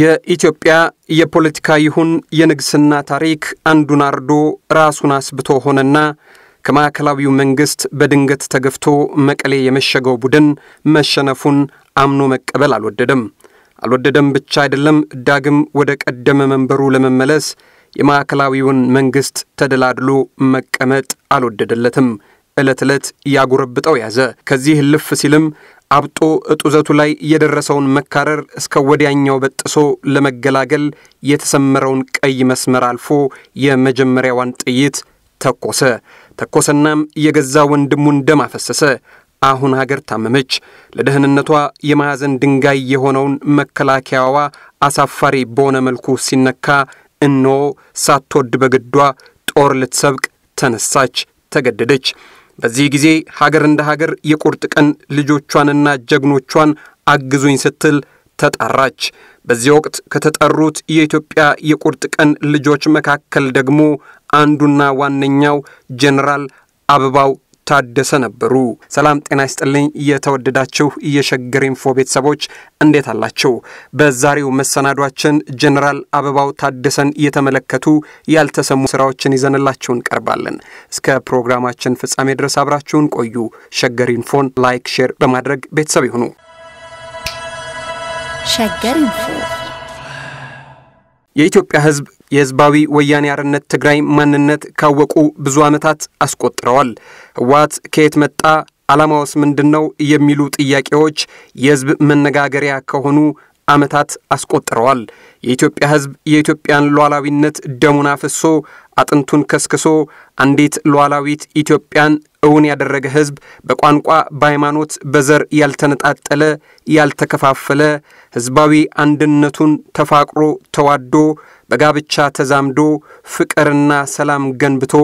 የኢትዮጵያ የፖለቲካ ይሁን የንግስና ታሪክ አንዱን አርዶ ራሱን አስብቶ ሆነና ከማዕከላዊው መንግሥት በድንገት ተገፍቶ መቀሌ የመሸገው ቡድን መሸነፉን አምኖ መቀበል አልወደደም። አልወደደም ብቻ አይደለም፣ ዳግም ወደ ቀደመ መንበሩ ለመመለስ የማዕከላዊውን መንግሥት ተደላድሎ መቀመጥ አልወደደለትም። ዕለት ዕለት ያጎረብጠው ያዘ። ከዚህ ልፍ ሲልም አብጦ እጡዘቱ ላይ የደረሰውን መካረር እስከ ወዲያኛው በጥሶ ለመገላገል የተሰመረውን ቀይ መስመር አልፎ የመጀመሪያዋን ጥይት ተኮሰ። ተኮሰናም የገዛ ወንድሙን ደም አፈሰሰ። አሁን ሀገር ታመመች። ለደህንነቷ የማዕዘን ድንጋይ የሆነውን መከላከያዋ አሳፋሪ በሆነ መልኩ ሲነካ እነሆ ሳትወድ በግዷ ጦር ልትሰብቅ ተነሳች፣ ተገደደች። በዚህ ጊዜ ሀገር እንደ ሀገር የቁርጥ ቀን ልጆቿንና ጀግኖቿን አግዙኝ ስትል ተጣራች። በዚህ ወቅት ከተጠሩት የኢትዮጵያ የቁርጥ ቀን ልጆች መካከል ደግሞ አንዱና ዋነኛው ጄኔራል አበባው ታደሰ ነበሩ። ሰላም ጤና ይስጥልኝ። እየተወደዳችሁ የሸገር ኢንፎ ቤተሰቦች እንዴት አላችሁ? በዛሬው መሰናዷችን ጀኔራል አበባው ታደሰን እየተመለከቱ ያልተሰሙ ስራዎችን ይዘንላችሁን እንቀርባለን። እስከ ፕሮግራማችን ፍጻሜ ድረስ አብራችሁን ቆዩ። ሸገር ኢንፎን ላይክ፣ ሼር በማድረግ ቤተሰብ ይሁኑ። ሸገር ኢንፎ የኢትዮጵያ ሕዝብ የህዝባዊ ወያኔ አርነት ትግራይ ማንነት ካወቁ ብዙ ዓመታት አስቆጥረዋል። ህወሓት ከየት መጣ? ዓላማውስ ምንድን ነው? የሚሉ ጥያቄዎች የህዝብ መነጋገሪያ ከሆኑ ዓመታት አስቆጥረዋል። የኢትዮጵያ ሕዝብ የኢትዮጵያን ሉዓላዊነት ደሙን አፍሶ አጥንቱን ከስክሶ አንዲት ሉዓላዊት ኢትዮጵያን እውን ያደረገ ሕዝብ በቋንቋ፣ በሃይማኖት፣ በዘር ያልተነጣጠለ ያልተከፋፈለ ሕዝባዊ አንድነቱን ተፋቅሮ ተዋዶ በጋብቻ ተዛምዶ ፍቅርና ሰላም ገንብቶ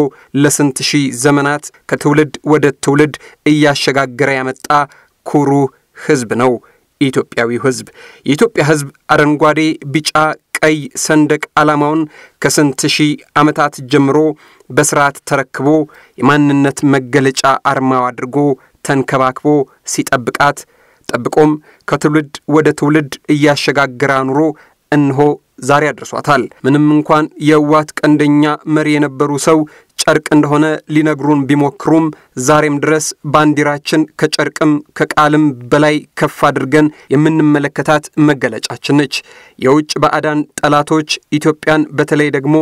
ለስንት ሺህ ዘመናት ከትውልድ ወደ ትውልድ እያሸጋገረ ያመጣ ኩሩ ሕዝብ ነው። የኢትዮጵያዊ ህዝብ የኢትዮጵያ ህዝብ አረንጓዴ፣ ቢጫ፣ ቀይ ሰንደቅ ዓላማውን ከስንት ሺህ ዓመታት ጀምሮ በሥርዓት ተረክቦ የማንነት መገለጫ አርማው አድርጎ ተንከባክቦ ሲጠብቃት ጠብቆም ከትውልድ ወደ ትውልድ እያሸጋገረ አኑሮ እንሆ ዛሬ አድርሷታል። ምንም እንኳን የህወሓት ቀንደኛ መሪ የነበሩ ሰው ጨርቅ እንደሆነ ሊነግሩን ቢሞክሩም ዛሬም ድረስ ባንዲራችን ከጨርቅም ከቃልም በላይ ከፍ አድርገን የምንመለከታት መገለጫችን ነች። የውጭ ባዕዳን ጠላቶች ኢትዮጵያን በተለይ ደግሞ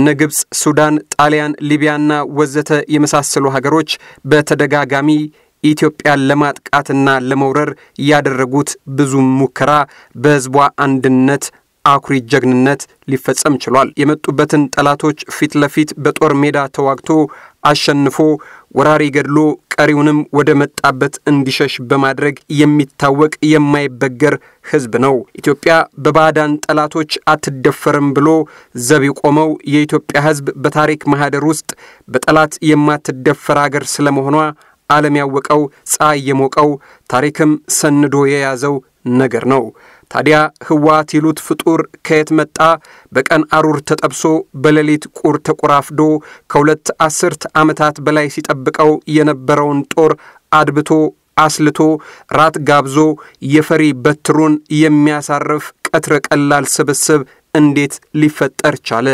እነ ግብፅ፣ ሱዳን፣ ጣሊያን፣ ሊቢያና ወዘተ የመሳሰሉ ሀገሮች በተደጋጋሚ ኢትዮጵያን ለማጥቃትና ለመውረር ያደረጉት ብዙ ሙከራ በህዝቧ አንድነት አኩሪ ጀግንነት ሊፈጸም ችሏል። የመጡበትን ጠላቶች ፊት ለፊት በጦር ሜዳ ተዋግቶ አሸንፎ ወራሪ ገድሎ ቀሪውንም ወደ መጣበት እንዲሸሽ በማድረግ የሚታወቅ የማይበገር ሕዝብ ነው። ኢትዮጵያ በባዕዳን ጠላቶች አትደፈርም ብሎ ዘብ የቆመው የኢትዮጵያ ሕዝብ በታሪክ ማህደር ውስጥ በጠላት የማትደፈር አገር ስለመሆኗ ዓለም ያወቀው፣ ፀሐይ የሞቀው፣ ታሪክም ሰንዶ የያዘው ነገር ነው። ታዲያ ህወሓት ይሉት ፍጡር ከየት መጣ? በቀን አሩር ተጠብሶ በሌሊት ቁር ተቆራፍዶ ከሁለት አስርት ዓመታት በላይ ሲጠብቀው የነበረውን ጦር አድብቶ አስልቶ ራት ጋብዞ የፈሪ በትሩን የሚያሳርፍ ቀትረ ቀላል ስብስብ እንዴት ሊፈጠር ቻለ?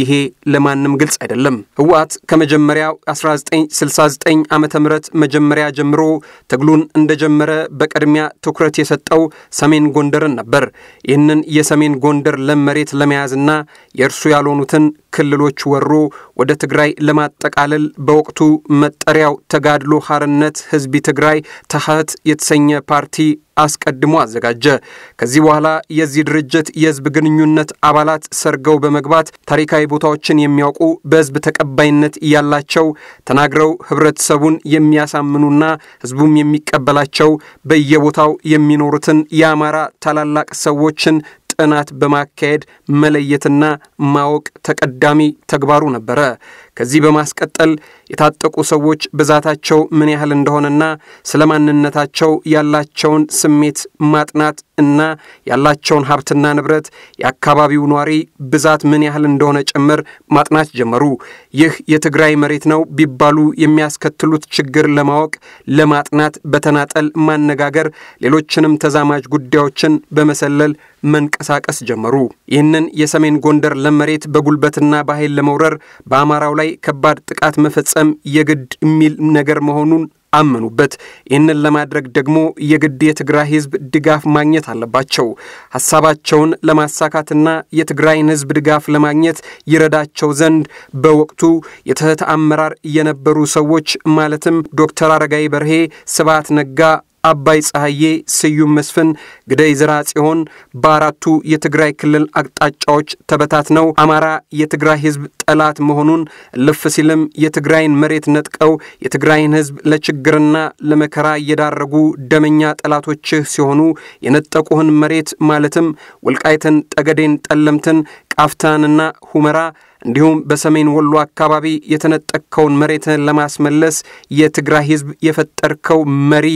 ይሄ ለማንም ግልጽ አይደለም። ህወሓት ከመጀመሪያው 1969 ዓ ም መጀመሪያ ጀምሮ ትግሉን እንደጀመረ በቅድሚያ ትኩረት የሰጠው ሰሜን ጎንደርን ነበር። ይህንን የሰሜን ጎንደር ለም መሬት ለመያዝና የእርሱ ያልሆኑትን ክልሎች ወሮ ወደ ትግራይ ለማጠቃለል በወቅቱ መጠሪያው ተጋድሎ ሐርነት ህዝቢ ትግራይ ተሐት የተሰኘ ፓርቲ አስቀድሞ አዘጋጀ። ከዚህ በኋላ የዚህ ድርጅት የህዝብ ግንኙነት አባላት ሰርገው በመግባት ታሪካዊ ቦታዎችን የሚያውቁ በህዝብ ተቀባይነት ያላቸው ተናግረው ህብረተሰቡን የሚያሳምኑና ህዝቡም የሚቀበላቸው በየቦታው የሚኖሩትን የአማራ ታላላቅ ሰዎችን ጥናት በማካሄድ መለየትና ማወቅ ተቀዳሚ ተግባሩ ነበረ። ከዚህ በማስቀጠል የታጠቁ ሰዎች ብዛታቸው ምን ያህል እንደሆነና ስለ ማንነታቸው ያላቸውን ስሜት ማጥናት እና ያላቸውን ሀብትና ንብረት፣ የአካባቢው ነዋሪ ብዛት ምን ያህል እንደሆነ ጭምር ማጥናት ጀመሩ። ይህ የትግራይ መሬት ነው ቢባሉ የሚያስከትሉት ችግር ለማወቅ ለማጥናት፣ በተናጠል ማነጋገር፣ ሌሎችንም ተዛማጅ ጉዳዮችን በመሰለል መንቀሳቀስ ጀመሩ። ይህንን የሰሜን ጎንደር ለመሬት በጉልበትና በኃይል ለመውረር በአማራው ላይ ላይ ከባድ ጥቃት መፈጸም የግድ የሚል ነገር መሆኑን አመኑበት። ይህንን ለማድረግ ደግሞ የግድ የትግራይ ሕዝብ ድጋፍ ማግኘት አለባቸው። ሀሳባቸውን ለማሳካትና የትግራይን ሕዝብ ድጋፍ ለማግኘት ይረዳቸው ዘንድ በወቅቱ የትህት አመራር የነበሩ ሰዎች ማለትም ዶክተር አረጋይ በርሄ፣ ስብሐት ነጋ፣ አባይ ፀሐዬ፣ ስዩም መስፍን፣ ግደይ ዝራ ጽዮን በአራቱ የትግራይ ክልል አቅጣጫዎች ተበታትነው አማራ የትግራይ ህዝብ ጠላት መሆኑን ልፍ ሲልም የትግራይን መሬት ነጥቀው የትግራይን ህዝብ ለችግርና ለመከራ እየዳረጉ ደመኛ ጠላቶችህ ሲሆኑ የነጠቁህን መሬት ማለትም ወልቃይትን፣ ጠገዴን፣ ጠለምትን ቃፍታንና ሁመራ እንዲሁም በሰሜን ወሎ አካባቢ የተነጠቅከውን መሬትን ለማስመለስ የትግራይ ሕዝብ የፈጠርከው መሪ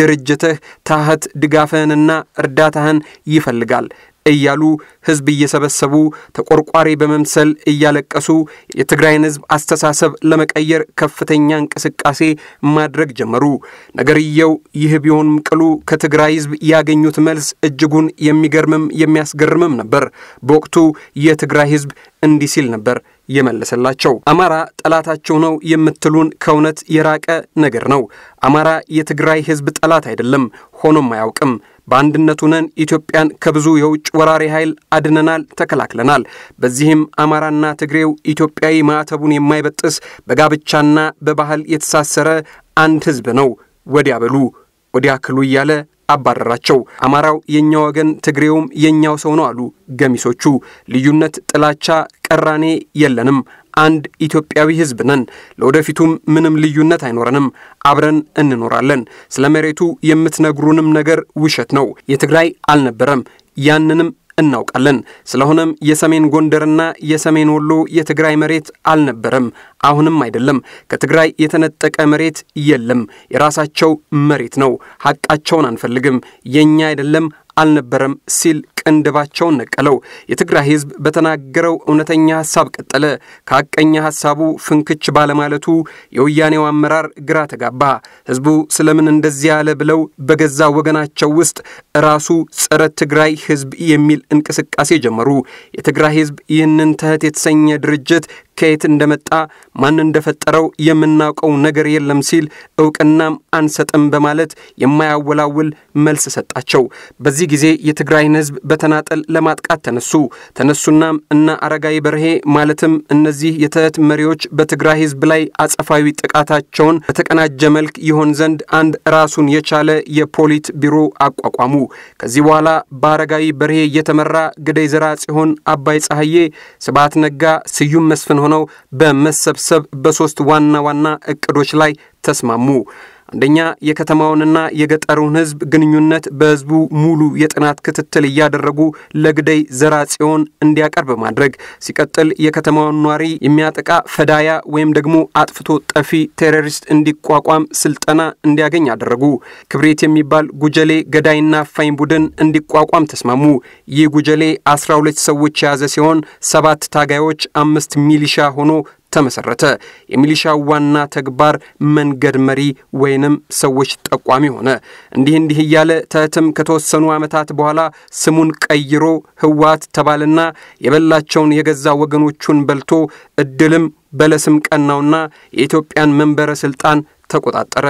ድርጅትህ ታህት ድጋፍህንና እርዳታህን ይፈልጋል። እያሉ ህዝብ እየሰበሰቡ ተቆርቋሪ በመምሰል እያለቀሱ የትግራይን ህዝብ አስተሳሰብ ለመቀየር ከፍተኛ እንቅስቃሴ ማድረግ ጀመሩ። ነገርየው ይህ ቢሆንም ቅሉ ከትግራይ ህዝብ ያገኙት መልስ እጅጉን የሚገርምም የሚያስገርምም ነበር። በወቅቱ የትግራይ ህዝብ እንዲህ ሲል ነበር የመለሰላቸው። አማራ ጠላታቸው ነው የምትሉን ከእውነት የራቀ ነገር ነው። አማራ የትግራይ ህዝብ ጠላት አይደለም፣ ሆኖም አያውቅም። በአንድነቱ ነን። ኢትዮጵያን ከብዙ የውጭ ወራሪ ኃይል አድነናል፣ ተከላክለናል። በዚህም አማራና ትግሬው ኢትዮጵያዊ ማዕተቡን የማይበጥስ በጋብቻና በባህል የተሳሰረ አንድ ህዝብ ነው። ወዲያ በሉ ወዲያ ክሉ እያለ አባረራቸው። አማራው የእኛ ወገን፣ ትግሬውም የእኛው ሰው ነው አሉ ገሚሶቹ። ልዩነት፣ ጥላቻ፣ ቅራኔ የለንም። አንድ ኢትዮጵያዊ ሕዝብ ነን። ለወደፊቱም ምንም ልዩነት አይኖረንም። አብረን እንኖራለን። ስለ መሬቱ የምትነግሩንም ነገር ውሸት ነው። የትግራይ አልነበረም። ያንንም እናውቃለን። ስለሆነም የሰሜን ጎንደርና የሰሜን ወሎ የትግራይ መሬት አልነበረም፣ አሁንም አይደለም። ከትግራይ የተነጠቀ መሬት የለም። የራሳቸው መሬት ነው። ሐቃቸውን አንፈልግም። የእኛ አይደለም፣ አልነበረም ሲል ቅንድባቸውን ነቀለው። የትግራይ ህዝብ በተናገረው እውነተኛ ሀሳብ ቀጠለ። ከሀቀኛ ሀሳቡ ፍንክች ባለማለቱ የወያኔው አመራር ግራ ተጋባ። ህዝቡ ስለምን እንደዚህ ያለ ብለው በገዛ ወገናቸው ውስጥ ራሱ ጸረ ትግራይ ህዝብ የሚል እንቅስቃሴ ጀመሩ። የትግራይ ህዝብ ይህንን ትህት የተሰኘ ድርጅት ከየት እንደመጣ ማን እንደፈጠረው የምናውቀው ነገር የለም ሲል እውቅናም አንሰጥም በማለት የማያወላውል መልስ ሰጣቸው። በዚህ ጊዜ የትግራይን ህዝብ በተናጠል ለማጥቃት ተነሱ። ተነሱናም እነ አረጋዊ በርሄ ማለትም እነዚህ የተት መሪዎች በትግራይ ህዝብ ላይ አጸፋዊ ጥቃታቸውን በተቀናጀ መልክ ይሆን ዘንድ አንድ ራሱን የቻለ የፖሊት ቢሮ አቋቋሙ። ከዚህ በኋላ በአረጋዊ በርሄ እየተመራ ግደይ ዘራ ጽሆን፣ አባይ ጸሐዬ፣ ስብሐት ነጋ፣ ስዩም መስፍን ሆነው በመሰብሰብ በሶስት ዋና ዋና እቅዶች ላይ ተስማሙ። አንደኛ የከተማውንና የገጠሩን ህዝብ ግንኙነት በህዝቡ ሙሉ የጥናት ክትትል እያደረጉ ለግደይ ዘራጽዮን እንዲያቀርብ ማድረግ፣ ሲቀጥል የከተማውን ኗሪ የሚያጠቃ ፈዳያ ወይም ደግሞ አጥፍቶ ጠፊ ቴሮሪስት እንዲቋቋም ስልጠና እንዲያገኝ አደረጉ። ክብሬት የሚባል ጉጀሌ ገዳይና አፋኝ ቡድን እንዲቋቋም ተስማሙ። ይህ ጉጀሌ 12 ሰዎች የያዘ ሲሆን ሰባት ታጋዮች፣ አምስት ሚሊሻ ሆኖ ተመሰረተ። የሚሊሻው ዋና ተግባር መንገድ መሪ ወይንም ሰዎች ጠቋሚ ሆነ። እንዲህ እንዲህ እያለ ትህትም ከተወሰኑ ዓመታት በኋላ ስሙን ቀይሮ ህወሓት ተባለና የበላቸውን የገዛ ወገኖቹን በልቶ እድልም በለስም ቀናውና የኢትዮጵያን መንበረ ሥልጣን ተቆጣጠረ።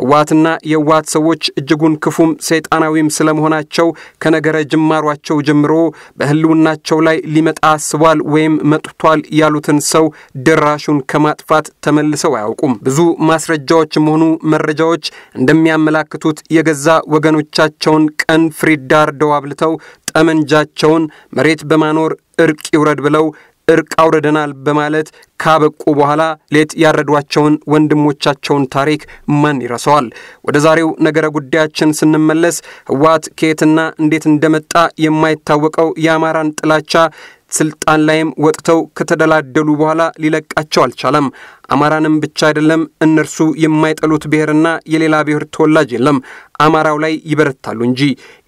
ህወሓትና የህወሓት ሰዎች እጅጉን ክፉም ሰይጣናዊም ስለመሆናቸው ከነገረ ጅማሯቸው ጀምሮ በህልውናቸው ላይ ሊመጣ አስቧል ወይም መጥቷል ያሉትን ሰው ድራሹን ከማጥፋት ተመልሰው አያውቁም። ብዙ ማስረጃዎችም ሆኑ መረጃዎች እንደሚያመላክቱት የገዛ ወገኖቻቸውን ቀን ፍሪዳር ደው አብልተው ጠመንጃቸውን መሬት በማኖር እርቅ ይውረድ ብለው እርቅ አውርደናል በማለት ካበቁ በኋላ ሌት ያረዷቸውን ወንድሞቻቸውን ታሪክ ማን ይረሳዋል? ወደ ዛሬው ነገረ ጉዳያችን ስንመለስ ህወሓት ከየትና እንዴት እንደመጣ የማይታወቀው የአማራን ጥላቻ ስልጣን ላይም ወጥተው ከተደላደሉ በኋላ ሊለቃቸው አልቻለም። አማራንም ብቻ አይደለም እነርሱ የማይጠሉት ብሔርና የሌላ ብሔር ተወላጅ የለም፣ አማራው ላይ ይበረታሉ እንጂ።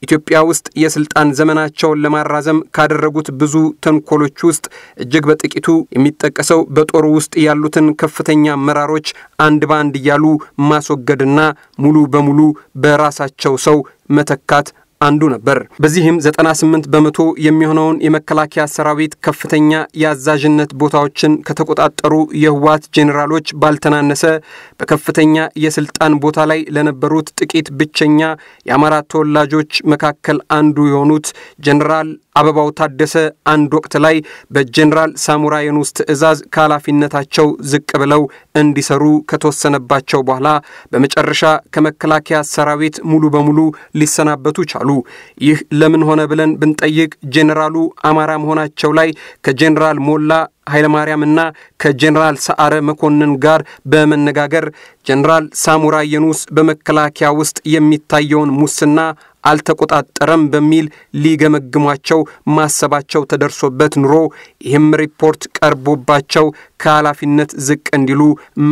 ኢትዮጵያ ውስጥ የስልጣን ዘመናቸውን ለማራዘም ካደረጉት ብዙ ተንኮሎች ውስጥ እጅግ በጥቂቱ የሚጠቀሰው በጦሩ ውስጥ ያሉትን ከፍተኛ አመራሮች አንድ በአንድ እያሉ ማስወገድና ሙሉ በሙሉ በራሳቸው ሰው መተካት አንዱ ነበር። በዚህም 98 በመቶ የሚሆነውን የመከላከያ ሰራዊት ከፍተኛ የአዛዥነት ቦታዎችን ከተቆጣጠሩ የህወሓት ጄኔራሎች ባልተናነሰ በከፍተኛ የስልጣን ቦታ ላይ ለነበሩት ጥቂት ብቸኛ የአማራ ተወላጆች መካከል አንዱ የሆኑት ጄኔራል አበባው ታደሰ አንድ ወቅት ላይ በጄኔራል ሳሙራ የኑስ ትዕዛዝ ከኃላፊነታቸው ዝቅ ብለው እንዲሰሩ ከተወሰነባቸው በኋላ በመጨረሻ ከመከላከያ ሰራዊት ሙሉ በሙሉ ሊሰናበቱ ቻሉ። ይህ ለምን ሆነ ብለን ብንጠይቅ ጄኔራሉ አማራ መሆናቸው ላይ ከጄኔራል ሞላ ኃይለማርያምና ከጄኔራል ሰዓረ መኮንን ጋር በመነጋገር ጄኔራል ሳሙራ የኑስ በመከላከያ ውስጥ የሚታየውን ሙስና አልተቆጣጠረም በሚል ሊገመግሟቸው ማሰባቸው ተደርሶበት ኑሮ ይህም ሪፖርት ቀርቦባቸው ከኃላፊነት ዝቅ እንዲሉ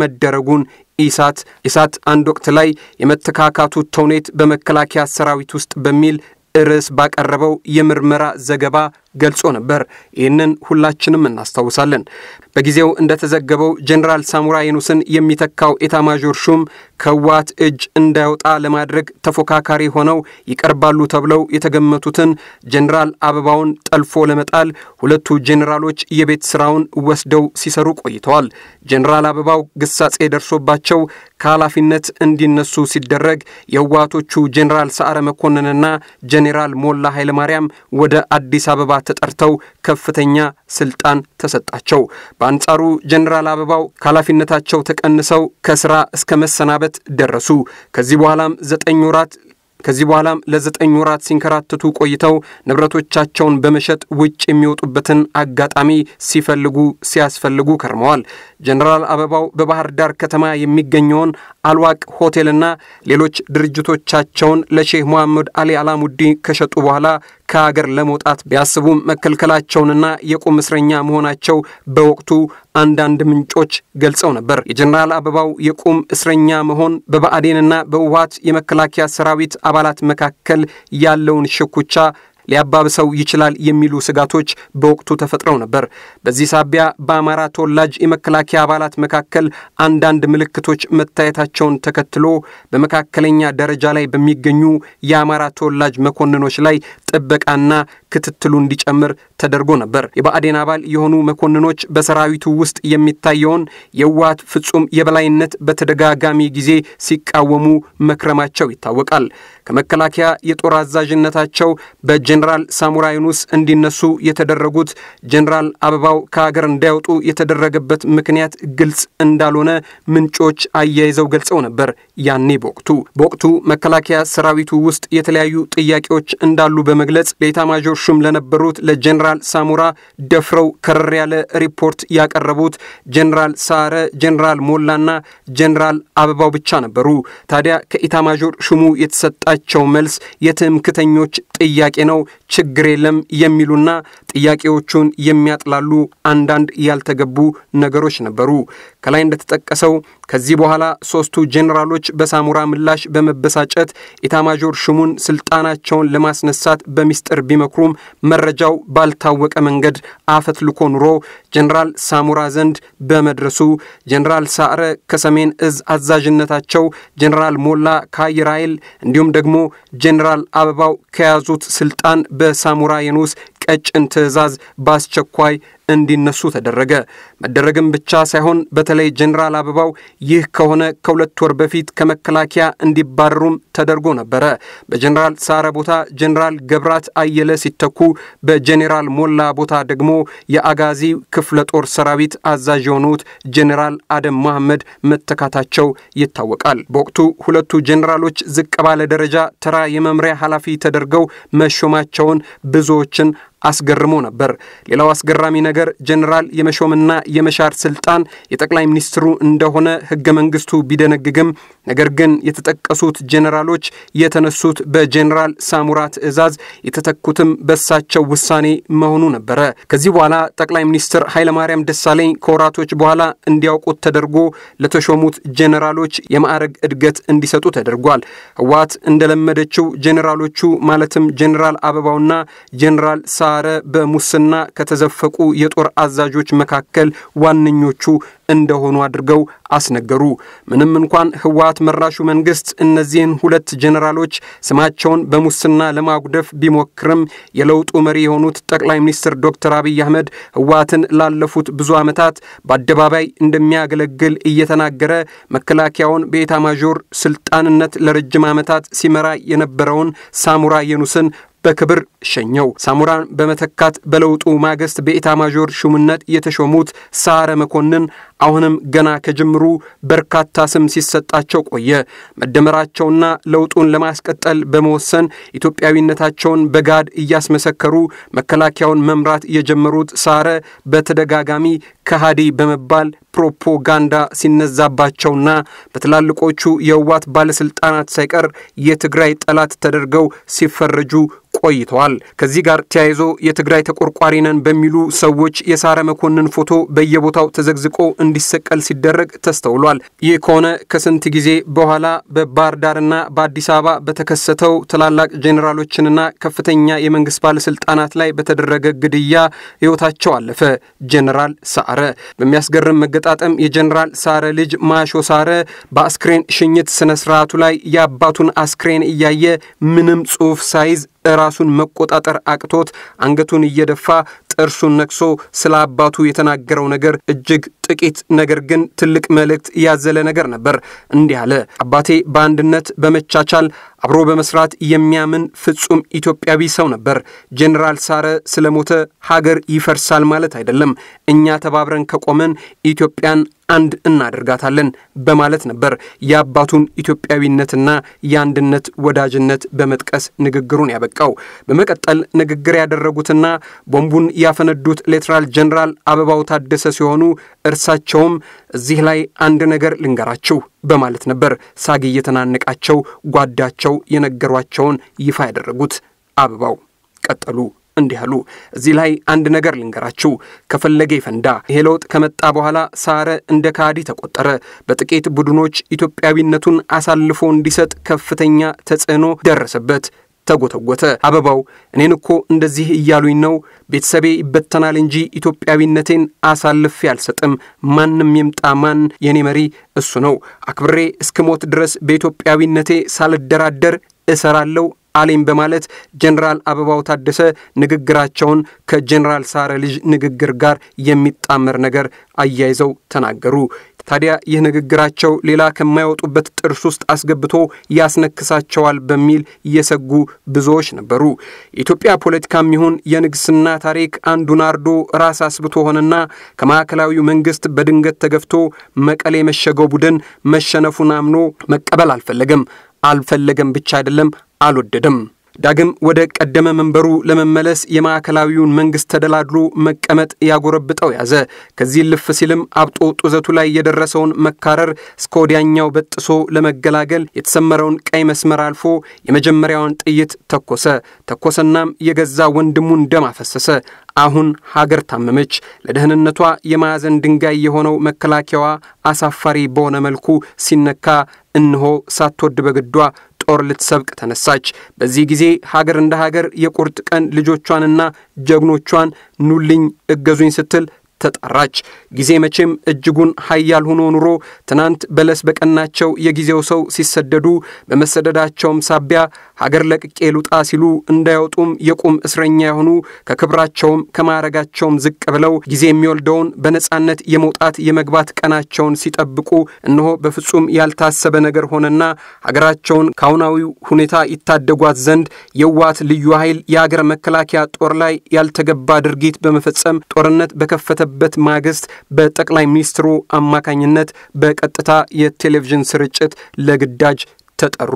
መደረጉን ኢሳት ኢሳት አንድ ወቅት ላይ የመተካካቱ ተውኔት በመከላከያ ሰራዊት ውስጥ በሚል ርዕስ ባቀረበው የምርመራ ዘገባ ገልጾ ነበር። ይህንን ሁላችንም እናስታውሳለን። በጊዜው እንደተዘገበው ጀኔራል ሳሙራ የኑስን የሚተካው ማዦር ሹም ከህወሓት እጅ እንዳይወጣ ለማድረግ ተፎካካሪ ሆነው ይቀርባሉ ተብለው የተገመቱትን ጀኔራል አበባውን ጠልፎ ለመጣል ሁለቱ ጀኔራሎች የቤት ስራውን ወስደው ሲሰሩ ቆይተዋል። ጀኔራል አበባው ግሳጼ ደርሶባቸው ከኃላፊነት እንዲነሱ ሲደረግ የህወሓቶቹ ጀኔራል ሰዓረ መኮንንና ጀኔራል ሞላ ኃይለማርያም ወደ አዲስ አበባ ተጠርተው ከፍተኛ ስልጣን ተሰጣቸው። በአንጻሩ ጀኔራል አበባው ከኃላፊነታቸው ተቀንሰው ከስራ እስከ መሰናበት ደረሱ። ከዚህ በኋላም ዘጠኝ ወራት ከዚህ በኋላም ለዘጠኝ ወራት ሲንከራተቱ ቆይተው ንብረቶቻቸውን በመሸጥ ውጭ የሚወጡበትን አጋጣሚ ሲፈልጉ ሲያስፈልጉ ከርመዋል። ጀኔራል አበባው በባህር ዳር ከተማ የሚገኘውን አልዋቅ ሆቴልና ሌሎች ድርጅቶቻቸውን ለሼህ መሐመድ አሊ አላሙዲ ከሸጡ በኋላ ከሀገር ለመውጣት ቢያስቡም መከልከላቸውንና የቁም እስረኛ መሆናቸው በወቅቱ አንዳንድ ምንጮች ገልጸው ነበር። የጀኔራል አበባው የቁም እስረኛ መሆን በብአዴንና በህወሓት የመከላከያ ሰራዊት አባላት መካከል ያለውን ሽኩቻ ሊያባብሰው ይችላል የሚሉ ስጋቶች በወቅቱ ተፈጥረው ነበር። በዚህ ሳቢያ በአማራ ተወላጅ የመከላከያ አባላት መካከል አንዳንድ ምልክቶች መታየታቸውን ተከትሎ በመካከለኛ ደረጃ ላይ በሚገኙ የአማራ ተወላጅ መኮንኖች ላይ ጥበቃና ክትትሉ እንዲጨምር ተደርጎ ነበር። የብአዴን አባል የሆኑ መኮንኖች በሰራዊቱ ውስጥ የሚታየውን የህወሓት ፍጹም የበላይነት በተደጋጋሚ ጊዜ ሲቃወሙ መክረማቸው ይታወቃል። ከመከላከያ የጦር አዛዥነታቸው በጀኔራል ሳሞራ ዩኑስ እንዲነሱ የተደረጉት ጀኔራል አበባው ከሀገር እንዳይወጡ የተደረገበት ምክንያት ግልጽ እንዳልሆነ ምንጮች አያይዘው ገልጸው ነበር። ያኔ በወቅቱ በወቅቱ መከላከያ ሰራዊቱ ውስጥ የተለያዩ ጥያቄዎች እንዳሉ በመ በመግለጽ ሌታ ማዦር ሹም ለነበሩት ለጀኔራል ሳሙራ ደፍረው ከረር ያለ ሪፖርት ያቀረቡት ጀኔራል ሳረ፣ ጀኔራል ሞላና ጀኔራል አበባው ብቻ ነበሩ። ታዲያ ከኢታ ማጆር ሹሙ የተሰጣቸው መልስ የትምክተኞች ጥያቄ ነው፣ ችግር የለም የሚሉና ጥያቄዎቹን የሚያጥላሉ አንዳንድ ያልተገቡ ነገሮች ነበሩ። ከላይ እንደተጠቀሰው ከዚህ በኋላ ሦስቱ ጄኔራሎች በሳሙራ ምላሽ በመበሳጨት ኢታማዦር ሹሙን ስልጣናቸውን ለማስነሳት በሚስጥር ቢመክሩም መረጃው ባልታወቀ መንገድ አፈትልኮ ኑሮ ጄኔራል ሳሙራ ዘንድ በመድረሱ ጄኔራል ሳዕረ ከሰሜን እዝ አዛዥነታቸው፣ ጄኔራል ሞላ ከአየር ኃይል እንዲሁም ደግሞ ጄኔራል አበባው ከያዙት ስልጣን በሳሙራ የኑስ ቀጭን ትዕዛዝ በአስቸኳይ እንዲነሱ ተደረገ። መደረግም ብቻ ሳይሆን በተለይ ጀኔራል አበባው ይህ ከሆነ ከሁለት ወር በፊት ከመከላከያ እንዲባረሩም ተደርጎ ነበረ። በጀኔራል ሳረ ቦታ ጀኔራል ገብራት አየለ ሲተኩ፣ በጀኔራል ሞላ ቦታ ደግሞ የአጋዚ ክፍለ ጦር ሰራዊት አዛዥ የሆኑት ጀኔራል አደም መሐመድ መተካታቸው ይታወቃል። በወቅቱ ሁለቱ ጀኔራሎች ዝቅ ባለ ደረጃ ተራ የመምሪያ ኃላፊ ተደርገው መሾማቸውን ብዙዎችን አስገርሞ ነበር። ሌላው አስገራሚ ነገር ጀኔራል የመሾምና የመሻር ስልጣን የጠቅላይ ሚኒስትሩ እንደሆነ ህገ መንግስቱ ቢደነግግም ነገር ግን የተጠቀሱት ጀኔራሎች የተነሱት በጀኔራል ሳሙራ ትዕዛዝ የተተኩትም በሳቸው ውሳኔ መሆኑ ነበረ። ከዚህ በኋላ ጠቅላይ ሚኒስትር ኃይለማርያም ደሳለኝ ከወራቶች በኋላ እንዲያውቁት ተደርጎ ለተሾሙት ጀኔራሎች የማዕረግ እድገት እንዲሰጡ ተደርጓል። ህወሓት እንደለመደችው ጀኔራሎቹ ማለትም ጀኔራል አበባውና ጀኔራል ሳ በጣረ በሙስና ከተዘፈቁ የጦር አዛዦች መካከል ዋነኞቹ እንደሆኑ አድርገው አስነገሩ። ምንም እንኳን ህወሓት መራሹ መንግስት እነዚህን ሁለት ጄኔራሎች ስማቸውን በሙስና ለማጉደፍ ቢሞክርም የለውጡ መሪ የሆኑት ጠቅላይ ሚኒስትር ዶክተር አብይ አህመድ ህወሓትን ላለፉት ብዙ ዓመታት በአደባባይ እንደሚያገለግል እየተናገረ መከላከያውን በኤታማዦር ስልጣንነት ለረጅም ዓመታት ሲመራ የነበረውን ሳሙራ የኑስን በክብር ሸኘው። ሳሙራን በመተካት በለውጡ ማግስት በኢታማዦር ሹምነት የተሾሙት ሳረ መኮንን አሁንም ገና ከጅምሩ በርካታ ስም ሲሰጣቸው ቆየ። መደመራቸውና ለውጡን ለማስቀጠል በመወሰን ኢትዮጵያዊነታቸውን በጋድ እያስመሰከሩ መከላከያውን መምራት የጀመሩት ሳረ በተደጋጋሚ ከሃዲ በመባል ፕሮፖጋንዳ ሲነዛባቸውና በትላልቆቹ የህወሓት ባለሥልጣናት ሳይቀር የትግራይ ጠላት ተደርገው ሲፈረጁ ቆይተዋል። ከዚህ ጋር ተያይዞ የትግራይ ተቆርቋሪ ነን በሚሉ ሰዎች የሳረ መኮንን ፎቶ በየቦታው ተዘግዝቆ እንዲሰቀል ሲደረግ ተስተውሏል። ይህ ከሆነ ከስንት ጊዜ በኋላ በባህር ዳርና በአዲስ አበባ በተከሰተው ትላላቅ ጄኔራሎችንና ከፍተኛ የመንግስት ባለስልጣናት ላይ በተደረገ ግድያ ሕይወታቸው አለፈ። ጄኔራል ሳረ በሚያስገርም መገጣጠም የጄኔራል ሳረ ልጅ ማሾ ሳረ በአስክሬን ሽኝት ስነ ስርዓቱ ላይ የአባቱን አስክሬን እያየ ምንም ጽሑፍ ሳይዝ ራሱን መቆጣጠር አቅቶት አንገቱን እየደፋ ጥርሱን ነክሶ ስለ አባቱ የተናገረው ነገር እጅግ ጥቂት ነገር ግን ትልቅ መልእክት ያዘለ ነገር ነበር። እንዲህ አለ። አባቴ በአንድነት በመቻቻል አብሮ በመስራት የሚያምን ፍጹም ኢትዮጵያዊ ሰው ነበር። ጄኔራል ሳረ ስለሞተ ሀገር ይፈርሳል ማለት አይደለም፣ እኛ ተባብረን ከቆመን ኢትዮጵያን አንድ እናደርጋታለን በማለት ነበር የአባቱን ኢትዮጵያዊነትና የአንድነት ወዳጅነት በመጥቀስ ንግግሩን ያበቃው። በመቀጠል ንግግር ያደረጉትና ቦምቡን ያፈነዱት ሌተናል ጄኔራል አበባው ታደሰ ሲሆኑ እርሳቸውም እዚህ ላይ አንድ ነገር ልንገራችሁ በማለት ነበር ሳግ እየተናነቃቸው ጓዳቸው የነገሯቸውን ይፋ ያደረጉት። አበባው ቀጠሉ እንዲህ አሉ። እዚህ ላይ አንድ ነገር ልንገራችሁ። ከፈለገ ይፈንዳ። ይሄ ለውጥ ከመጣ በኋላ ሳረ እንደ ካዲ ተቆጠረ። በጥቂት ቡድኖች ኢትዮጵያዊነቱን አሳልፎ እንዲሰጥ ከፍተኛ ተጽዕኖ ደረሰበት። ተጎተጎተ። አበባው እኔን እኮ እንደዚህ እያሉኝ ነው፣ ቤተሰቤ ይበተናል እንጂ ኢትዮጵያዊነቴን አሳልፌ አልሰጥም። ማንም ይምጣ ማን፣ የእኔ መሪ እሱ ነው። አክብሬ እስክሞት ድረስ በኢትዮጵያዊነቴ ሳልደራደር እሰራለሁ፣ አሌም በማለት ጀኔራል አበባው ታደሰ ንግግራቸውን ከጀኔራል ሳረ ልጅ ንግግር ጋር የሚጣመር ነገር አያይዘው ተናገሩ። ታዲያ ይህ ንግግራቸው ሌላ ከማይወጡበት ጥርስ ውስጥ አስገብቶ ያስነክሳቸዋል በሚል የሰጉ ብዙዎች ነበሩ። የኢትዮጵያ ፖለቲካም ይሁን የንግስና ታሪክ አንዱን አርዶ ራስ አስብቶ ሆነና ከማዕከላዊው መንግስት በድንገት ተገፍቶ መቀሌ የመሸገው ቡድን መሸነፉን አምኖ መቀበል አልፈለገም። አልፈለገም ብቻ አይደለም፣ አልወደደም። ዳግም ወደ ቀደመ መንበሩ ለመመለስ የማዕከላዊውን መንግሥት ተደላድሎ መቀመጥ ያጎረብጠው ያዘ። ከዚህ ልፍ ሲልም አብጦ ጡዘቱ ላይ የደረሰውን መካረር እስከ ወዲያኛው በጥሶ ለመገላገል የተሰመረውን ቀይ መስመር አልፎ የመጀመሪያውን ጥይት ተኮሰ። ተኮሰናም የገዛ ወንድሙን ደም አፈሰሰ። አሁን ሀገር ታመመች። ለደህንነቷ የማዕዘን ድንጋይ የሆነው መከላከያዋ አሳፋሪ በሆነ መልኩ ሲነካ እንሆ ሳትወድ በግዷ ጦር ልትሰብቅ ተነሳች። በዚህ ጊዜ ሀገር እንደ ሀገር የቁርጥ ቀን ልጆቿንና ጀግኖቿን ኑልኝ፣ እገዙኝ ስትል ተጣራች። ጊዜ መቼም እጅጉን ኃያል ሆኖ ኑሮ ትናንት በለስ በቀናቸው የጊዜው ሰው ሲሰደዱ በመሰደዳቸውም ሳቢያ ሀገር ለቅቄ ልውጣ ሲሉ እንዳይወጡም የቁም እስረኛ የሆኑ ከክብራቸውም ከማዕረጋቸውም ዝቅ ብለው ጊዜ የሚወልደውን በነጻነት የመውጣት የመግባት ቀናቸውን ሲጠብቁ እነሆ በፍጹም ያልታሰበ ነገር ሆነና ሀገራቸውን ከአሁናዊ ሁኔታ ይታደጓት ዘንድ የዋት ልዩ ኃይል የአገር መከላከያ ጦር ላይ ያልተገባ ድርጊት በመፈጸም ጦርነት በከፈተ በተጀመረበት ማግስት በጠቅላይ ሚኒስትሩ አማካኝነት በቀጥታ የቴሌቪዥን ስርጭት ለግዳጅ ተጠሩ።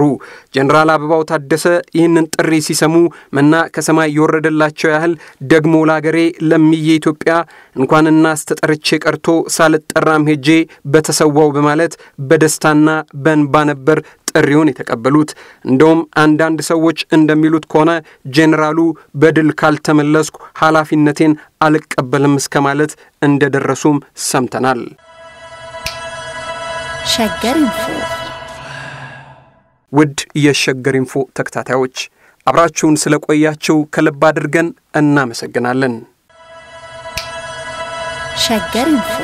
ጀኔራል አበባው ታደሰ ይህንን ጥሪ ሲሰሙ መና ከሰማይ የወረደላቸው ያህል ደግሞ ለአገሬ ለሚዬ ኢትዮጵያ እንኳን እናስ ተጠርቼ ቀርቶ ሳልጠራም ሄጄ በተሰዋው በማለት በደስታና በንባ ነበር ጥሪውን የተቀበሉት። እንደውም አንዳንድ ሰዎች እንደሚሉት ከሆነ ጄኔራሉ በድል ካልተመለስኩ ኃላፊነቴን አልቀበልም እስከ ማለት እንደደረሱም ሰምተናል። ሸገር ኢንፎ ውድ የሸገር ኢንፎ ተከታታዮች አብራችሁን ስለቆያችሁ ከልብ አድርገን እናመሰግናለን። ሸገር ኢንፎ